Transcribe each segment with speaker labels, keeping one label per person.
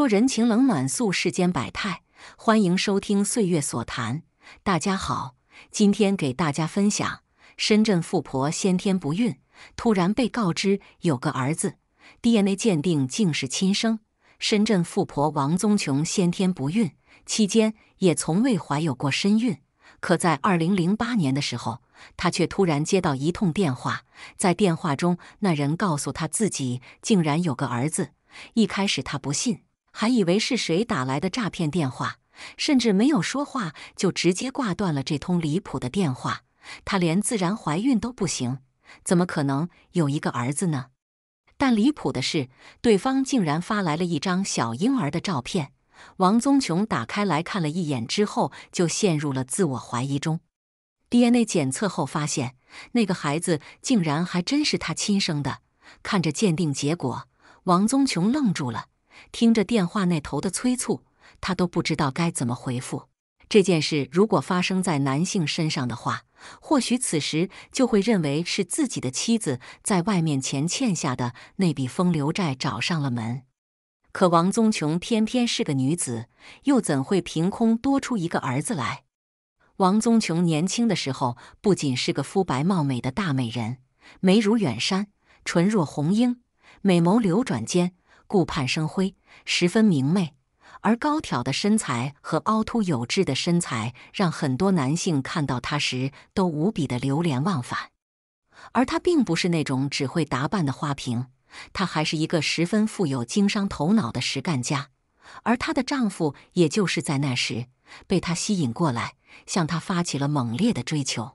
Speaker 1: 说人情冷暖，诉世间百态。欢迎收听《岁月所谈》。大家好，今天给大家分享：深圳富婆先天不孕，突然被告知有个儿子，DNA 鉴定竟是亲生。深圳富婆王宗琼先天不孕期间也从未怀有过身孕，可在二零零八年的时候，她却突然接到一通电话，在电话中，那人告诉她自己竟然有个儿子。一开始她不信。还以为是谁打来的诈骗电话，甚至没有说话就直接挂断了这通离谱的电话。她连自然怀孕都不行，怎么可能有一个儿子呢？但离谱的是，对方竟然发来了一张小婴儿的照片。王宗琼打开来看了一眼之后，就陷入了自我怀疑中。DNA 检测后发现，那个孩子竟然还真是他亲生的。看着鉴定结果，王宗琼愣住了。听着电话那头的催促，他都不知道该怎么回复这件事。如果发生在男性身上的话，或许此时就会认为是自己的妻子在外面前欠下的那笔风流债找上了门。可王宗琼偏偏是个女子，又怎会凭空多出一个儿子来？王宗琼年轻的时候，不仅是个肤白貌美的大美人，眉如远山，唇若红樱，美眸流转间。顾盼生辉，十分明媚，而高挑的身材和凹凸有致的身材让很多男性看到她时都无比的流连忘返。而她并不是那种只会打扮的花瓶，她还是一个十分富有经商头脑的实干家。而她的丈夫，也就是在那时被她吸引过来，向她发起了猛烈的追求。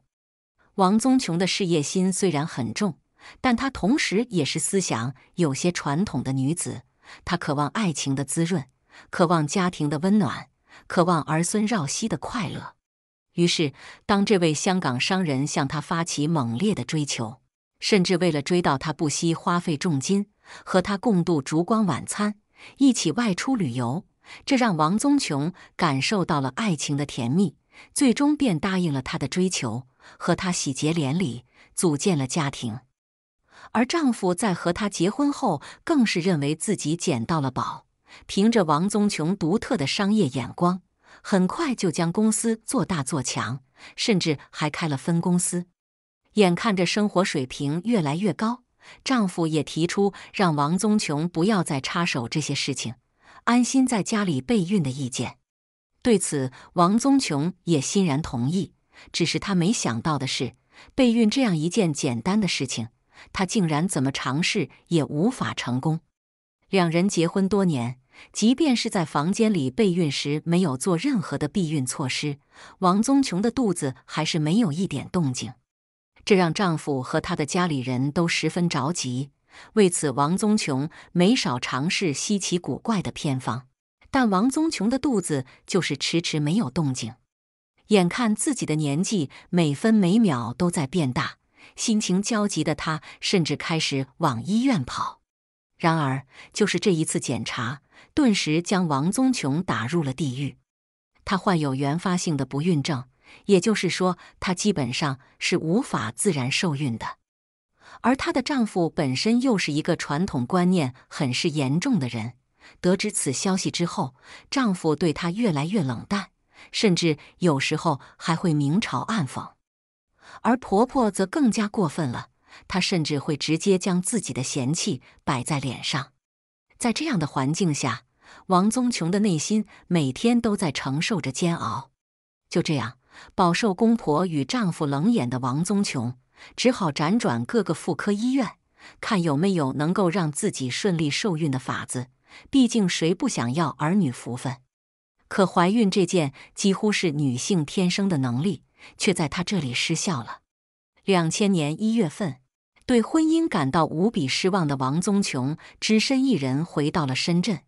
Speaker 1: 王宗琼的事业心虽然很重。但她同时也是思想有些传统的女子，她渴望爱情的滋润，渴望家庭的温暖，渴望儿孙绕膝的快乐。于是，当这位香港商人向她发起猛烈的追求，甚至为了追到她不惜花费重金，和她共度烛光晚餐，一起外出旅游，这让王宗琼感受到了爱情的甜蜜，最终便答应了他的追求，和他喜结连理，组建了家庭。而丈夫在和她结婚后，更是认为自己捡到了宝。凭着王宗琼独特的商业眼光，很快就将公司做大做强，甚至还开了分公司。眼看着生活水平越来越高，丈夫也提出让王宗琼不要再插手这些事情，安心在家里备孕的意见。对此，王宗琼也欣然同意。只是她没想到的是，备孕这样一件简单的事情。她竟然怎么尝试也无法成功。两人结婚多年，即便是在房间里备孕时没有做任何的避孕措施，王宗琼的肚子还是没有一点动静。这让丈夫和他的家里人都十分着急。为此，王宗琼没少尝试稀奇古怪的偏方，但王宗琼的肚子就是迟迟没有动静。眼看自己的年纪每分每秒都在变大。心情焦急的她，甚至开始往医院跑。然而，就是这一次检查，顿时将王宗琼打入了地狱。她患有原发性的不孕症，也就是说，她基本上是无法自然受孕的。而她的丈夫本身又是一个传统观念很是严重的人。得知此消息之后，丈夫对她越来越冷淡，甚至有时候还会明嘲暗讽。而婆婆则更加过分了，她甚至会直接将自己的嫌弃摆在脸上。在这样的环境下，王宗琼的内心每天都在承受着煎熬。就这样，饱受公婆与丈夫冷眼的王宗琼，只好辗转各个妇科医院，看有没有能够让自己顺利受孕的法子。毕竟，谁不想要儿女福分？可怀孕这件，几乎是女性天生的能力。却在他这里失效了。两千年一月份，对婚姻感到无比失望的王宗琼，只身一人回到了深圳。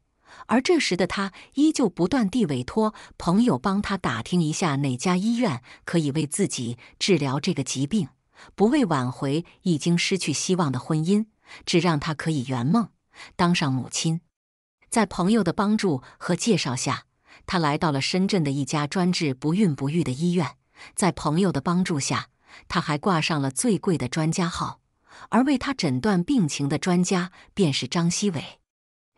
Speaker 1: 而这时的他，依旧不断地委托朋友帮他打听一下哪家医院可以为自己治疗这个疾病，不为挽回已经失去希望的婚姻，只让他可以圆梦，当上母亲。在朋友的帮助和介绍下，他来到了深圳的一家专治不孕不育的医院。在朋友的帮助下，他还挂上了最贵的专家号，而为他诊断病情的专家便是张希伟。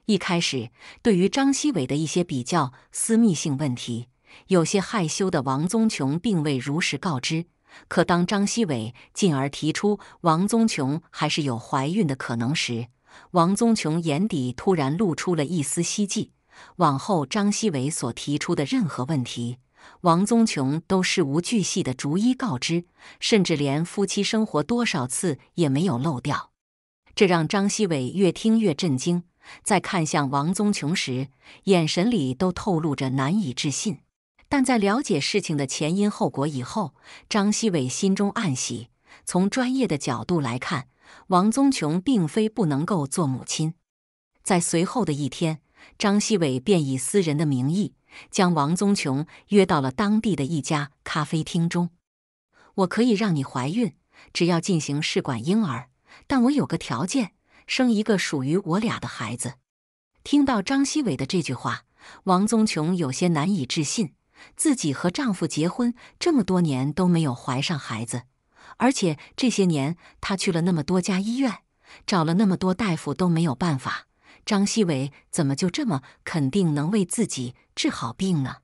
Speaker 1: 一开始，对于张希伟的一些比较私密性问题，有些害羞的王宗琼并未如实告知。可当张希伟进而提出王宗琼还是有怀孕的可能时，王宗琼眼底突然露出了一丝希冀。往后，张希伟所提出的任何问题。王宗琼都事无巨细的逐一告知，甚至连夫妻生活多少次也没有漏掉，这让张希伟越听越震惊。在看向王宗琼时，眼神里都透露着难以置信。但在了解事情的前因后果以后，张希伟心中暗喜。从专业的角度来看，王宗琼并非不能够做母亲。在随后的一天，张希伟便以私人的名义。将王宗琼约到了当地的一家咖啡厅中。我可以让你怀孕，只要进行试管婴儿，但我有个条件：生一个属于我俩的孩子。听到张希伟的这句话，王宗琼有些难以置信。自己和丈夫结婚这么多年都没有怀上孩子，而且这些年她去了那么多家医院，找了那么多大夫都没有办法。张希伟怎么就这么肯定能为自己治好病呢？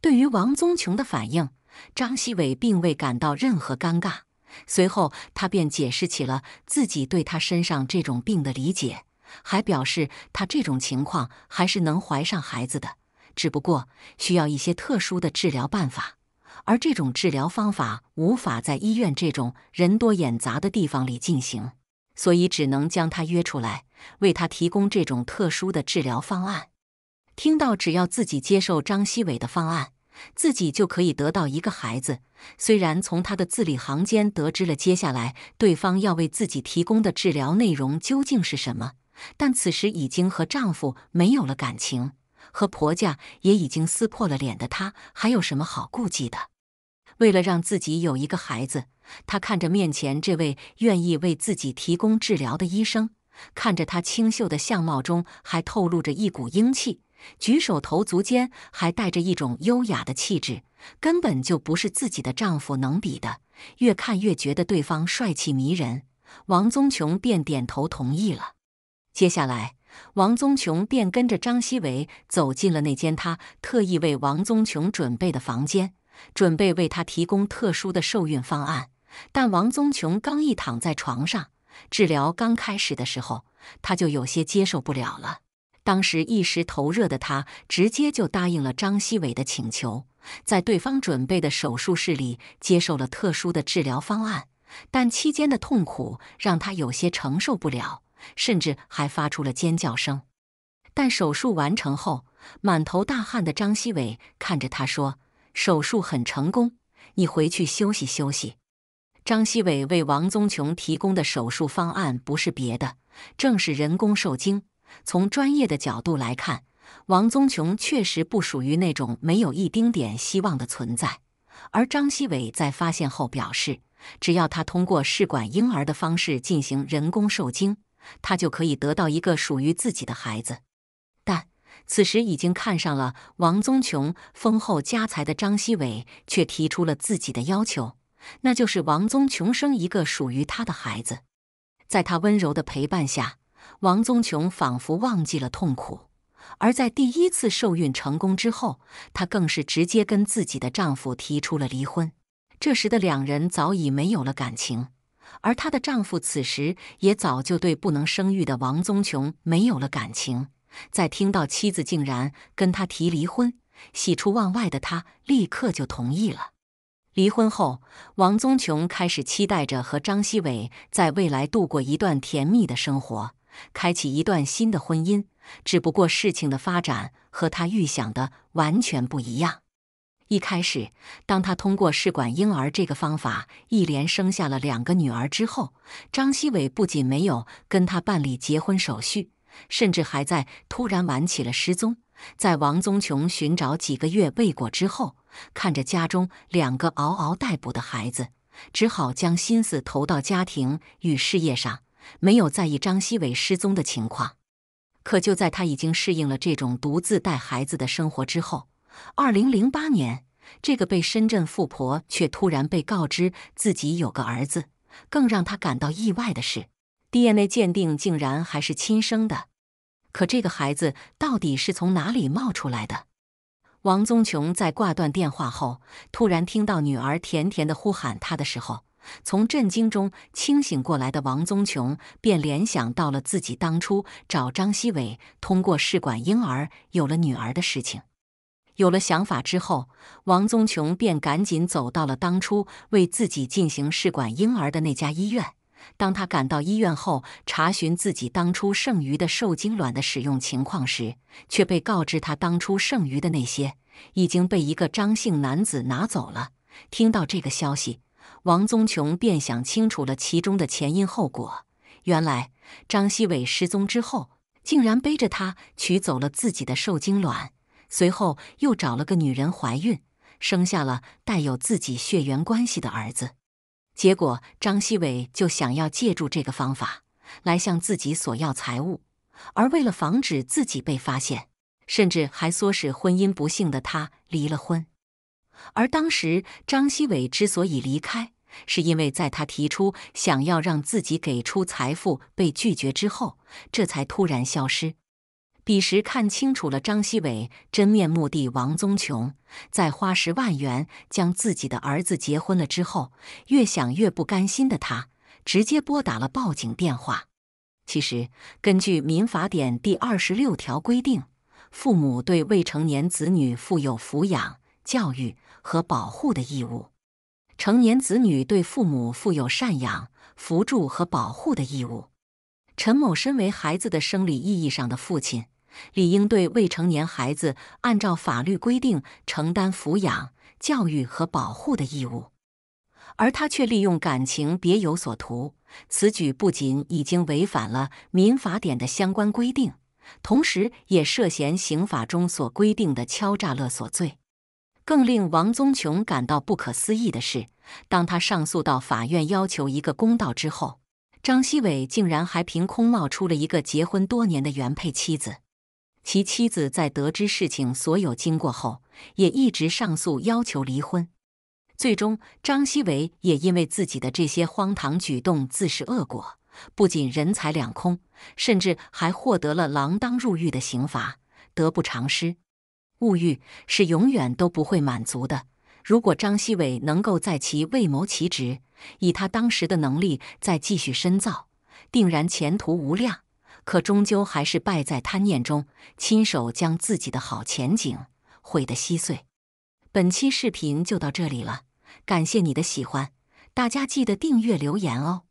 Speaker 1: 对于王宗琼的反应，张希伟并未感到任何尴尬。随后，他便解释起了自己对他身上这种病的理解，还表示他这种情况还是能怀上孩子的，只不过需要一些特殊的治疗办法，而这种治疗方法无法在医院这种人多眼杂的地方里进行。所以只能将她约出来，为她提供这种特殊的治疗方案。听到只要自己接受张希伟的方案，自己就可以得到一个孩子。虽然从她的字里行间得知了接下来对方要为自己提供的治疗内容究竟是什么，但此时已经和丈夫没有了感情，和婆家也已经撕破了脸的她，还有什么好顾忌的？为了让自己有一个孩子。他看着面前这位愿意为自己提供治疗的医生，看着他清秀的相貌中还透露着一股英气，举手投足间还带着一种优雅的气质，根本就不是自己的丈夫能比的。越看越觉得对方帅气迷人，王宗琼便点头同意了。接下来，王宗琼便跟着张希伟走进了那间他特意为王宗琼准备的房间，准备为他提供特殊的受孕方案。但王宗琼刚一躺在床上，治疗刚开始的时候，他就有些接受不了了。当时一时头热的他，直接就答应了张希伟的请求，在对方准备的手术室里接受了特殊的治疗方案。但期间的痛苦让他有些承受不了，甚至还发出了尖叫声。但手术完成后，满头大汗的张希伟看着他说：“手术很成功，你回去休息休息。”张希伟为王宗琼提供的手术方案不是别的，正是人工受精。从专业的角度来看，王宗琼确实不属于那种没有一丁点希望的存在。而张希伟在发现后表示，只要他通过试管婴儿的方式进行人工受精，他就可以得到一个属于自己的孩子。但此时已经看上了王宗琼丰厚家财的张希伟却提出了自己的要求。那就是王宗琼生一个属于她的孩子，在她温柔的陪伴下，王宗琼仿佛忘记了痛苦。而在第一次受孕成功之后，她更是直接跟自己的丈夫提出了离婚。这时的两人早已没有了感情，而她的丈夫此时也早就对不能生育的王宗琼没有了感情。在听到妻子竟然跟他提离婚，喜出望外的他立刻就同意了。离婚后，王宗琼开始期待着和张希伟在未来度过一段甜蜜的生活，开启一段新的婚姻。只不过，事情的发展和他预想的完全不一样。一开始，当他通过试管婴儿这个方法一连生下了两个女儿之后，张希伟不仅没有跟他办理结婚手续，甚至还在突然玩起了失踪。在王宗琼寻找几个月未果之后，看着家中两个嗷嗷待哺的孩子，只好将心思投到家庭与事业上，没有在意张希伟失踪的情况。可就在他已经适应了这种独自带孩子的生活之后，2008年，这个被深圳富婆却突然被告知自己有个儿子，更让他感到意外的是，DNA 鉴定竟然还是亲生的。可这个孩子到底是从哪里冒出来的？王宗琼在挂断电话后，突然听到女儿甜甜的呼喊他的时候，从震惊中清醒过来的王宗琼便联想到了自己当初找张希伟通过试管婴儿有了女儿的事情。有了想法之后，王宗琼便赶紧走到了当初为自己进行试管婴儿的那家医院。当他赶到医院后，查询自己当初剩余的受精卵的使用情况时，却被告知他当初剩余的那些已经被一个张姓男子拿走了。听到这个消息，王宗琼便想清楚了其中的前因后果。原来，张希伟失踪之后，竟然背着她取走了自己的受精卵，随后又找了个女人怀孕，生下了带有自己血缘关系的儿子。结果，张希伟就想要借助这个方法来向自己索要财物，而为了防止自己被发现，甚至还唆使婚姻不幸的他离了婚。而当时，张希伟之所以离开，是因为在他提出想要让自己给出财富被拒绝之后，这才突然消失。彼时看清楚了张希伟真面目的王宗琼，在花十万元将自己的儿子结婚了之后，越想越不甘心的他，直接拨打了报警电话。其实，根据《民法典》第二十六条规定，父母对未成年子女负有抚养、教育和保护的义务，成年子女对父母负有赡养、扶助和保护的义务。陈某身为孩子的生理意义上的父亲，理应对未成年孩子按照法律规定承担抚养、教育和保护的义务，而他却利用感情别有所图，此举不仅已经违反了《民法典》的相关规定，同时也涉嫌刑法中所规定的敲诈勒索罪。更令王宗琼感到不可思议的是，当他上诉到法院要求一个公道之后。张希伟竟然还凭空冒出了一个结婚多年的原配妻子，其妻子在得知事情所有经过后，也一直上诉要求离婚。最终，张希伟也因为自己的这些荒唐举动自食恶果，不仅人财两空，甚至还获得了锒铛入狱的刑罚，得不偿失。物欲是永远都不会满足的。如果张希伟能够在其未谋其职，以他当时的能力再继续深造，定然前途无量。可终究还是败在贪念中，亲手将自己的好前景毁得稀碎。本期视频就到这里了，感谢你的喜欢，大家记得订阅留言哦。